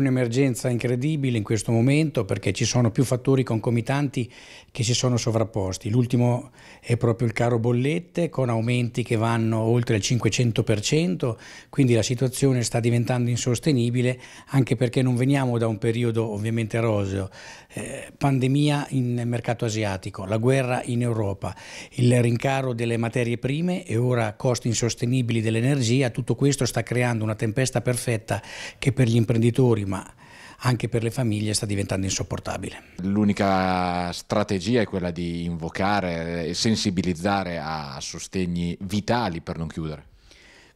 un'emergenza incredibile in questo momento perché ci sono più fattori concomitanti che si sono sovrapposti. L'ultimo è proprio il caro bollette con aumenti che vanno oltre il 500%, quindi la situazione sta diventando insostenibile anche perché non veniamo da un periodo ovviamente roseo. Eh, pandemia in mercato asiatico, la guerra in Europa, il rincaro delle materie prime e ora costi insostenibili dell'energia, tutto questo sta creando una tempesta perfetta che per gli imprenditori ma anche per le famiglie sta diventando insopportabile. L'unica strategia è quella di invocare e sensibilizzare a sostegni vitali per non chiudere.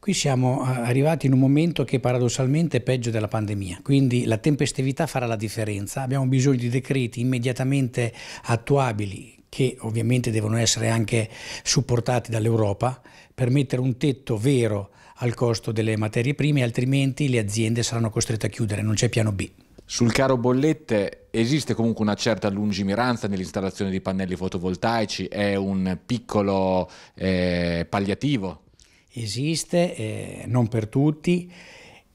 Qui siamo eh, arrivati in un momento che paradossalmente è peggio della pandemia, quindi la tempestività farà la differenza. Abbiamo bisogno di decreti immediatamente attuabili che ovviamente devono essere anche supportati dall'Europa, per mettere un tetto vero al costo delle materie prime, altrimenti le aziende saranno costrette a chiudere, non c'è piano B. Sul caro bollette esiste comunque una certa lungimiranza nell'installazione di pannelli fotovoltaici, è un piccolo eh, palliativo? Esiste, eh, non per tutti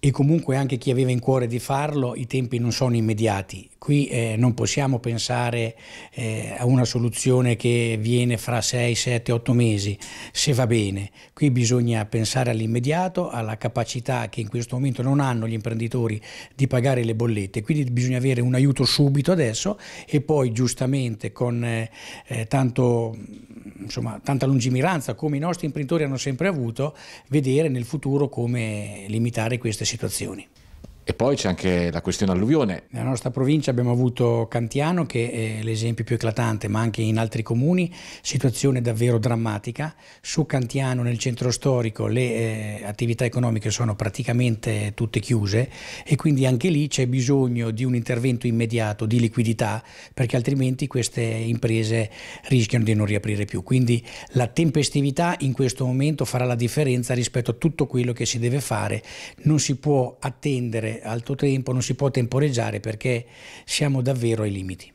e comunque anche chi aveva in cuore di farlo i tempi non sono immediati. Qui eh, non possiamo pensare eh, a una soluzione che viene fra 6, 7, 8 mesi, se va bene. Qui bisogna pensare all'immediato, alla capacità che in questo momento non hanno gli imprenditori di pagare le bollette, quindi bisogna avere un aiuto subito adesso e poi giustamente con eh, eh tanto insomma, tanta lungimiranza come i nostri imprenditori hanno sempre avuto, vedere nel futuro come limitare queste situazioni. E poi c'è anche la questione alluvione. Nella nostra provincia abbiamo avuto Cantiano, che è l'esempio più eclatante, ma anche in altri comuni, situazione davvero drammatica. Su Cantiano, nel centro storico, le eh, attività economiche sono praticamente tutte chiuse e quindi anche lì c'è bisogno di un intervento immediato di liquidità, perché altrimenti queste imprese rischiano di non riaprire più. Quindi la tempestività in questo momento farà la differenza rispetto a tutto quello che si deve fare. Non si può attendere alto tempo, non si può temporeggiare perché siamo davvero ai limiti.